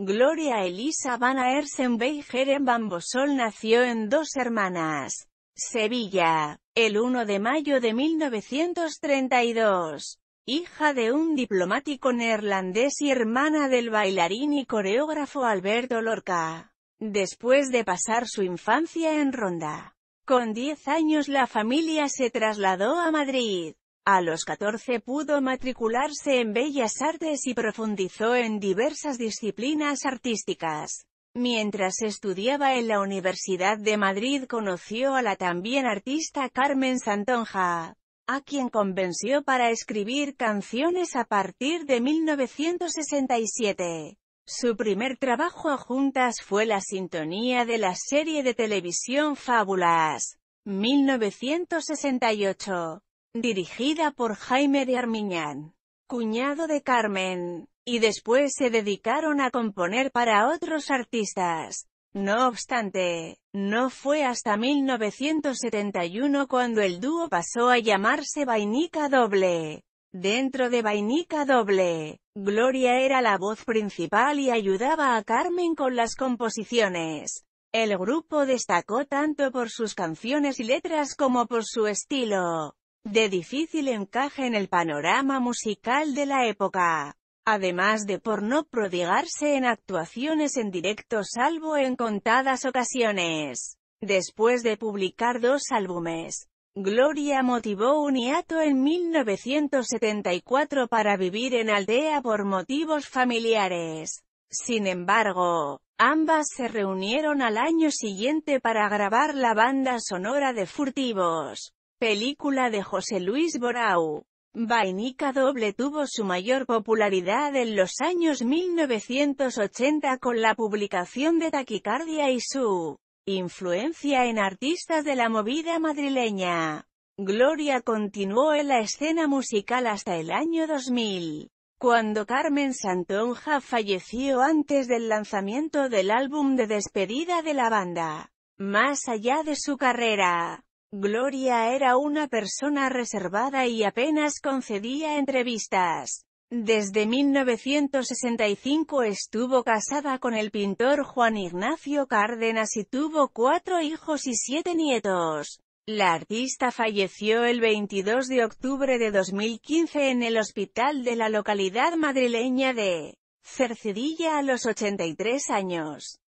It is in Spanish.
Gloria Elisa Van Aersen en Bambosol nació en Dos Hermanas, Sevilla, el 1 de mayo de 1932. Hija de un diplomático neerlandés y hermana del bailarín y coreógrafo Alberto Lorca. Después de pasar su infancia en Ronda, con 10 años la familia se trasladó a Madrid. A los 14 pudo matricularse en Bellas Artes y profundizó en diversas disciplinas artísticas. Mientras estudiaba en la Universidad de Madrid conoció a la también artista Carmen Santonja, a quien convenció para escribir canciones a partir de 1967. Su primer trabajo a juntas fue la sintonía de la serie de televisión Fábulas, 1968 dirigida por Jaime de Armiñán, cuñado de Carmen, y después se dedicaron a componer para otros artistas. No obstante, no fue hasta 1971 cuando el dúo pasó a llamarse Vainica Doble. Dentro de Vainica Doble, Gloria era la voz principal y ayudaba a Carmen con las composiciones. El grupo destacó tanto por sus canciones y letras como por su estilo de difícil encaje en el panorama musical de la época. Además de por no prodigarse en actuaciones en directo salvo en contadas ocasiones. Después de publicar dos álbumes, Gloria motivó un hiato en 1974 para vivir en Aldea por motivos familiares. Sin embargo, ambas se reunieron al año siguiente para grabar la banda sonora de Furtivos. Película de José Luis Borau. Vainica Doble tuvo su mayor popularidad en los años 1980 con la publicación de Taquicardia y su influencia en artistas de la movida madrileña. Gloria continuó en la escena musical hasta el año 2000, cuando Carmen Santonja falleció antes del lanzamiento del álbum de despedida de la banda. Más allá de su carrera, Gloria era una persona reservada y apenas concedía entrevistas. Desde 1965 estuvo casada con el pintor Juan Ignacio Cárdenas y tuvo cuatro hijos y siete nietos. La artista falleció el 22 de octubre de 2015 en el hospital de la localidad madrileña de Cercedilla a los 83 años.